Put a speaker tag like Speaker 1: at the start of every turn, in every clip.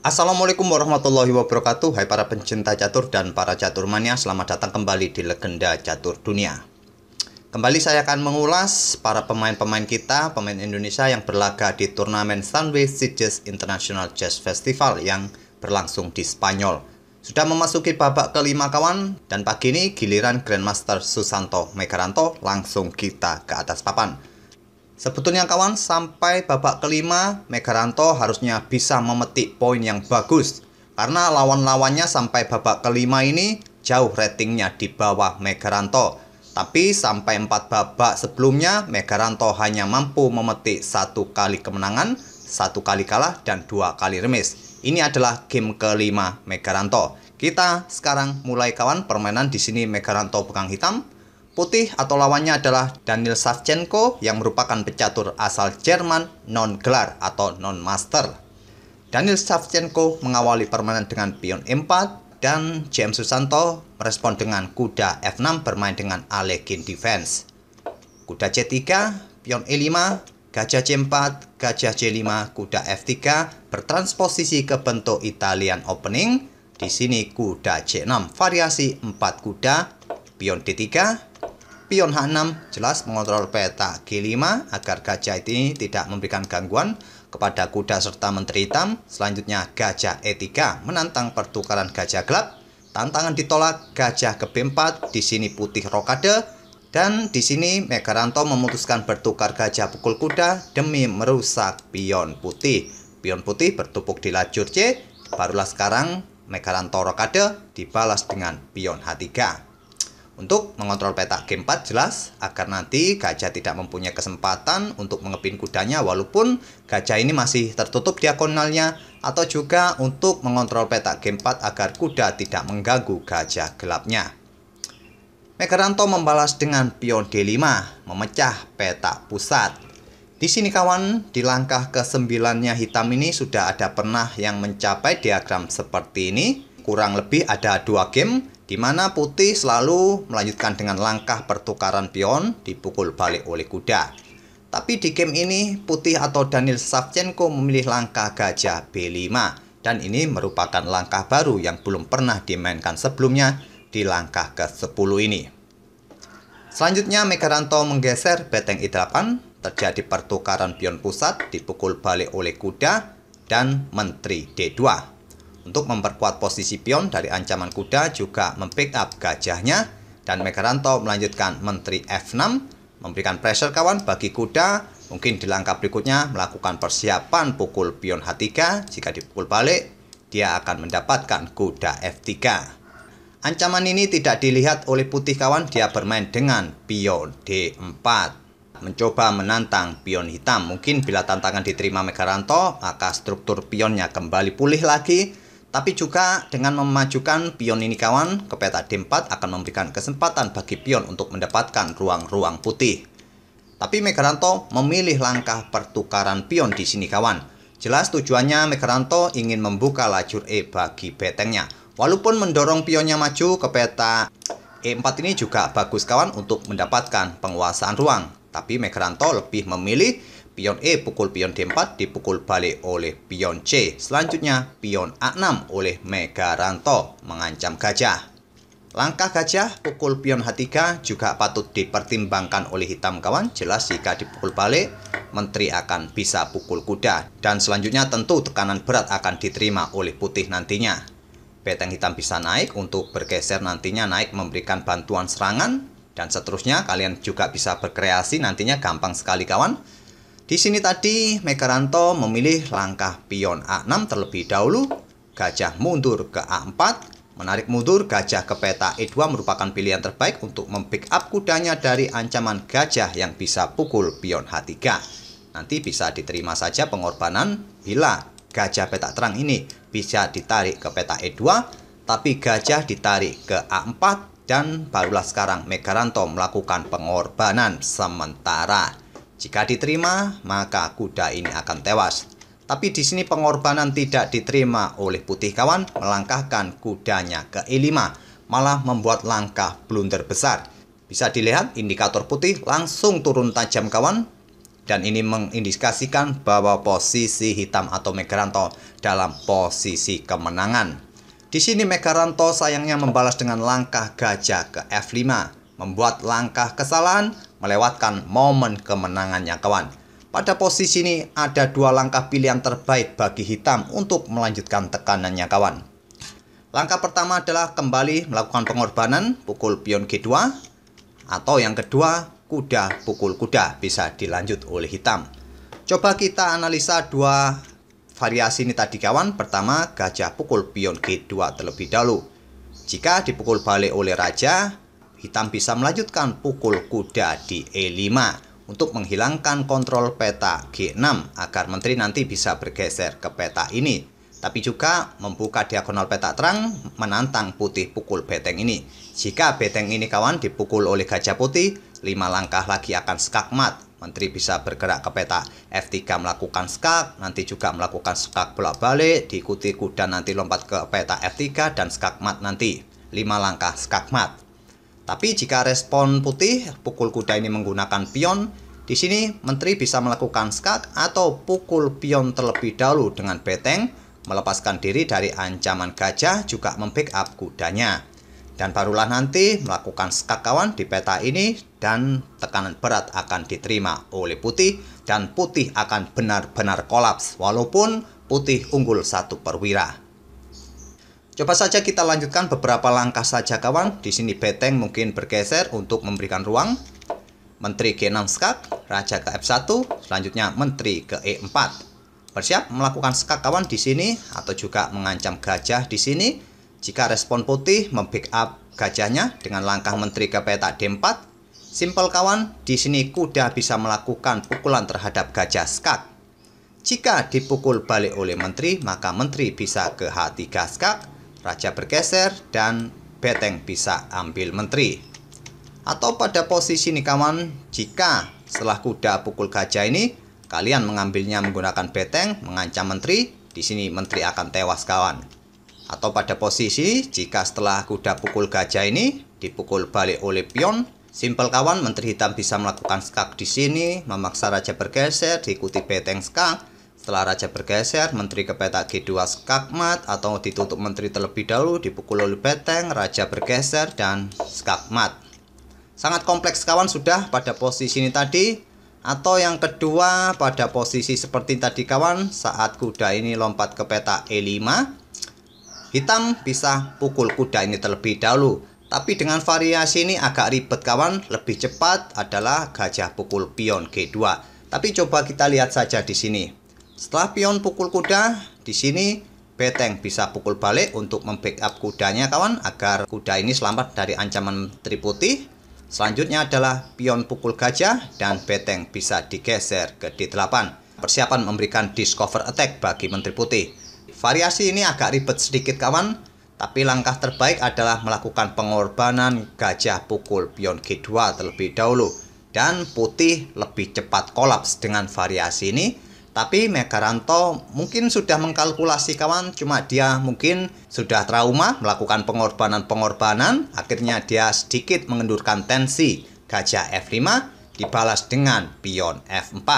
Speaker 1: Assalamualaikum warahmatullahi wabarakatuh Hai para pencinta catur dan para catur mania Selamat datang kembali di Legenda Catur Dunia Kembali saya akan mengulas para pemain-pemain kita Pemain Indonesia yang berlaga di turnamen Sunway Sitges International Jazz Festival Yang berlangsung di Spanyol Sudah memasuki babak kelima kawan Dan pagi ini giliran Grandmaster Susanto Megaranto Langsung kita ke atas papan Sebetulnya kawan, sampai babak kelima, Megaranto harusnya bisa memetik poin yang bagus. Karena lawan-lawannya sampai babak kelima ini jauh ratingnya di bawah Megaranto. Tapi sampai empat babak sebelumnya, Megaranto hanya mampu memetik satu kali kemenangan, satu kali kalah, dan dua kali remis. Ini adalah game kelima Megaranto. Kita sekarang mulai kawan permainan di sini Megaranto pegang hitam Putih atau lawannya adalah Daniel Savchenko yang merupakan pecatur asal Jerman non-gelar atau non-master. Daniel Savchenko mengawali permainan dengan pion E4 dan James Susanto merespon dengan kuda F6 bermain dengan Allegiant Defense. Kuda C3, pion E5, gajah C4, gajah C5, kuda F3 bertransposisi ke bentuk Italian opening. Di sini kuda C6, variasi 4 kuda, pion D3, Pion H6 jelas mengontrol peta G5 agar gajah ini tidak memberikan gangguan kepada kuda serta menteri hitam. Selanjutnya gajah E3 menantang pertukaran gajah gelap. Tantangan ditolak gajah ke B4, di sini putih rokade. Dan di sini Megaranto memutuskan bertukar gajah pukul kuda demi merusak pion putih. Pion putih bertumpuk di lajur C, barulah sekarang Megaranto rokade dibalas dengan pion H3. Untuk mengontrol petak g 4 jelas agar nanti gajah tidak mempunyai kesempatan untuk mengepin kudanya walaupun gajah ini masih tertutup diagonalnya atau juga untuk mengontrol petak g 4 agar kuda tidak mengganggu gajah gelapnya. Megaranto membalas dengan pion D5 memecah petak pusat. Di sini kawan, di langkah ke sembilannya hitam ini sudah ada pernah yang mencapai diagram seperti ini. Kurang lebih ada dua game di mana putih selalu melanjutkan dengan langkah pertukaran pion dipukul balik oleh kuda. Tapi di game ini, putih atau Daniel Savchenko memilih langkah gajah B5 dan ini merupakan langkah baru yang belum pernah dimainkan sebelumnya di langkah ke-10 ini. Selanjutnya, Megaranto menggeser beteng I8, terjadi pertukaran pion pusat dipukul balik oleh kuda dan menteri D2. Untuk memperkuat posisi pion dari ancaman kuda juga mempick up gajahnya dan Megaranto melanjutkan menteri F6 memberikan pressure kawan bagi kuda mungkin di langkah berikutnya melakukan persiapan pukul pion H3 jika dipukul balik dia akan mendapatkan kuda F3 ancaman ini tidak dilihat oleh putih kawan dia bermain dengan pion D4 mencoba menantang pion hitam. Mungkin bila tantangan diterima Megaranto, maka struktur pionnya kembali pulih lagi tapi juga dengan memajukan pion ini kawan ke peta D4 akan memberikan kesempatan bagi pion untuk mendapatkan ruang-ruang putih. Tapi Megaranto memilih langkah pertukaran pion di sini kawan. Jelas tujuannya Megaranto ingin membuka lajur E bagi betengnya. Walaupun mendorong pionnya maju ke peta E4 ini juga bagus kawan untuk mendapatkan penguasaan ruang. Tapi Megaranto lebih memilih pion E pukul pion D4 dipukul balik oleh pion C. Selanjutnya, pion A6 oleh Megaranto mengancam gajah. Langkah gajah pukul pion H3 juga patut dipertimbangkan oleh hitam kawan. Jelas jika dipukul balik, menteri akan bisa pukul kuda. Dan selanjutnya tentu tekanan berat akan diterima oleh putih nantinya. Beteng hitam bisa naik untuk bergeser nantinya naik memberikan bantuan serangan dan seterusnya kalian juga bisa berkreasi nantinya gampang sekali kawan di sini tadi Mekaranto memilih langkah pion A6 terlebih dahulu, gajah mundur ke A4, menarik mundur gajah ke peta E2 merupakan pilihan terbaik untuk membackup kudanya dari ancaman gajah yang bisa pukul pion H3. Nanti bisa diterima saja pengorbanan bila gajah peta terang ini bisa ditarik ke peta E2, tapi gajah ditarik ke A4 dan barulah sekarang Megaranto melakukan pengorbanan sementara. Jika diterima, maka kuda ini akan tewas. Tapi di sini pengorbanan tidak diterima oleh putih kawan melangkahkan kudanya ke E5, malah membuat langkah blunder besar. Bisa dilihat indikator putih langsung turun tajam kawan dan ini mengindikasikan bahwa posisi hitam atau Megaranto dalam posisi kemenangan. Di sini Megaranto sayangnya membalas dengan langkah gajah ke F5, membuat langkah kesalahan melewatkan momen kemenangannya kawan. Pada posisi ini ada dua langkah pilihan terbaik bagi hitam untuk melanjutkan tekanannya kawan. Langkah pertama adalah kembali melakukan pengorbanan pukul pion G2 atau yang kedua kuda pukul kuda bisa dilanjut oleh hitam. Coba kita analisa dua variasi ini tadi kawan. Pertama gajah pukul pion G2 terlebih dahulu. Jika dipukul balik oleh raja, hitam bisa melanjutkan pukul kuda di E5 untuk menghilangkan kontrol peta G6 agar menteri nanti bisa bergeser ke peta ini. Tapi juga membuka diagonal peta terang menantang putih pukul beteng ini. Jika beteng ini kawan dipukul oleh gajah putih, 5 langkah lagi akan skakmat. Menteri bisa bergerak ke peta F3 melakukan skak, nanti juga melakukan skak bolak-balik, diikuti kuda nanti lompat ke peta F3 dan skakmat nanti. 5 langkah skakmat. Tapi jika respon putih pukul kuda ini menggunakan pion, di sini menteri bisa melakukan skak atau pukul pion terlebih dahulu dengan beteng, melepaskan diri dari ancaman gajah juga membackup kudanya. Dan barulah nanti melakukan skak kawan di peta ini dan tekanan berat akan diterima oleh putih dan putih akan benar-benar kolaps walaupun putih unggul satu perwira. Coba saja kita lanjutkan beberapa langkah saja kawan. Di sini beteng mungkin bergeser untuk memberikan ruang. Menteri G6 skak, raja ke F1, selanjutnya menteri ke E4. Bersiap melakukan skak kawan di sini atau juga mengancam gajah di sini. Jika respon putih membackup gajahnya dengan langkah menteri ke petak D4. Simpel kawan, di sini kuda bisa melakukan pukulan terhadap gajah skak. Jika dipukul balik oleh menteri, maka menteri bisa ke H3 skak raja bergeser, dan beteng bisa ambil menteri. Atau pada posisi ini kawan, jika setelah kuda pukul gajah ini, kalian mengambilnya menggunakan beteng, mengancam menteri, di sini menteri akan tewas kawan. Atau pada posisi jika setelah kuda pukul gajah ini dipukul balik oleh pion, simpel kawan menteri hitam bisa melakukan skak di sini, memaksa raja bergeser, diikuti beteng skak, setelah Raja bergeser, menteri ke petak G2 skakmat atau ditutup menteri terlebih dahulu, dipukul oleh beteng, Raja bergeser, dan skakmat. Sangat kompleks kawan sudah pada posisi ini tadi. Atau yang kedua pada posisi seperti tadi kawan saat kuda ini lompat ke peta E5 Hitam bisa pukul kuda ini terlebih dahulu Tapi dengan variasi ini agak ribet kawan Lebih cepat adalah gajah pukul pion G2 Tapi coba kita lihat saja di sini setelah pion pukul kuda, di sini beteng bisa pukul balik untuk membackup kudanya kawan agar kuda ini selamat dari ancaman triputi. Selanjutnya adalah pion pukul gajah dan beteng bisa digeser ke D8. Persiapan memberikan discover attack bagi menteri putih. Variasi ini agak ribet sedikit kawan, tapi langkah terbaik adalah melakukan pengorbanan gajah pukul pion G2 terlebih dahulu dan putih lebih cepat kolaps dengan variasi ini tapi Megaranto mungkin sudah mengkalkulasi kawan, cuma dia mungkin sudah trauma melakukan pengorbanan-pengorbanan, akhirnya dia sedikit mengendurkan tensi. Gajah F5 dibalas dengan pion F4.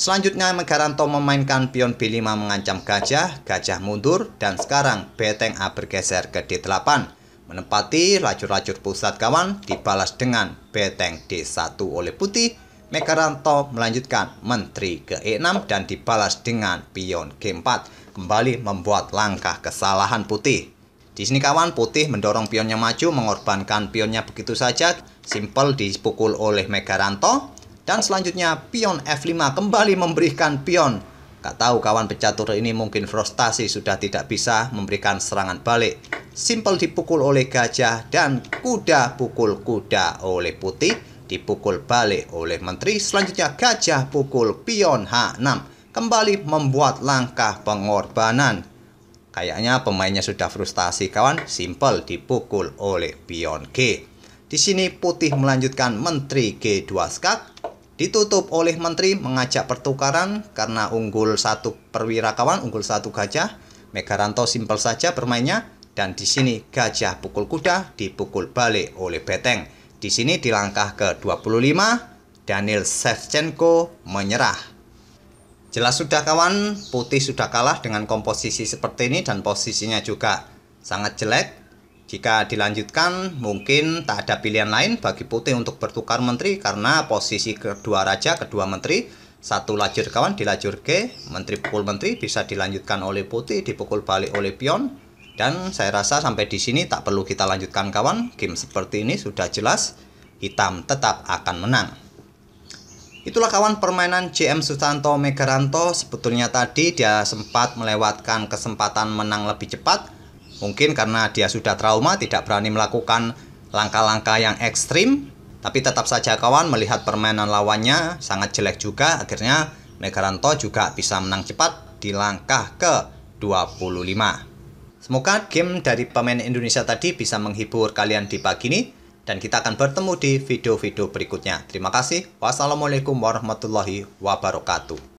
Speaker 1: Selanjutnya Megaranto memainkan pion B5 mengancam gajah, gajah mundur, dan sekarang beteng A bergeser ke D8. Menempati lajur-lajur pusat kawan dibalas dengan beteng D1 oleh putih, Mekaranto melanjutkan menteri ke E6 dan dibalas dengan pion G4 kembali membuat langkah kesalahan putih. Di sini kawan putih mendorong pionnya maju mengorbankan pionnya begitu saja simpel dipukul oleh Mekaranto, dan selanjutnya pion F5 kembali memberikan pion Gak tahu kawan pecatur ini mungkin frustasi sudah tidak bisa memberikan serangan balik. Simpel dipukul oleh gajah dan kuda pukul kuda oleh putih dipukul balik oleh menteri. Selanjutnya gajah pukul pion H6 kembali membuat langkah pengorbanan. Kayaknya pemainnya sudah frustasi kawan, simple dipukul oleh pion G. Di sini putih melanjutkan menteri G2 skak, ditutup oleh menteri mengajak pertukaran karena unggul satu perwira kawan, unggul satu gajah. Megaranto simpel saja bermainnya, dan di sini gajah pukul kuda dipukul balik oleh beteng. Di sini di langkah ke-25, Daniel Shevchenko menyerah. Jelas sudah kawan, putih sudah kalah dengan komposisi seperti ini dan posisinya juga sangat jelek. Jika dilanjutkan, mungkin tak ada pilihan lain bagi Putih untuk bertukar menteri karena posisi kedua raja, kedua menteri, satu lajur kawan di lajur G, menteri pukul menteri bisa dilanjutkan oleh Putih, dipukul balik oleh pion, dan saya rasa sampai di sini tak perlu kita lanjutkan kawan, game seperti ini sudah jelas hitam tetap akan menang. Itulah kawan permainan GM Susanto Megaranto sebetulnya tadi dia sempat melewatkan kesempatan menang lebih cepat mungkin karena dia sudah trauma tidak berani melakukan langkah-langkah yang ekstrim tapi tetap saja kawan melihat permainan lawannya sangat jelek juga akhirnya Megaranto juga bisa menang cepat di langkah ke 25. Semoga game dari pemain Indonesia tadi bisa menghibur kalian di pagi ini dan kita akan bertemu di video-video berikutnya. Terima kasih. Wassalamualaikum warahmatullahi wabarakatuh.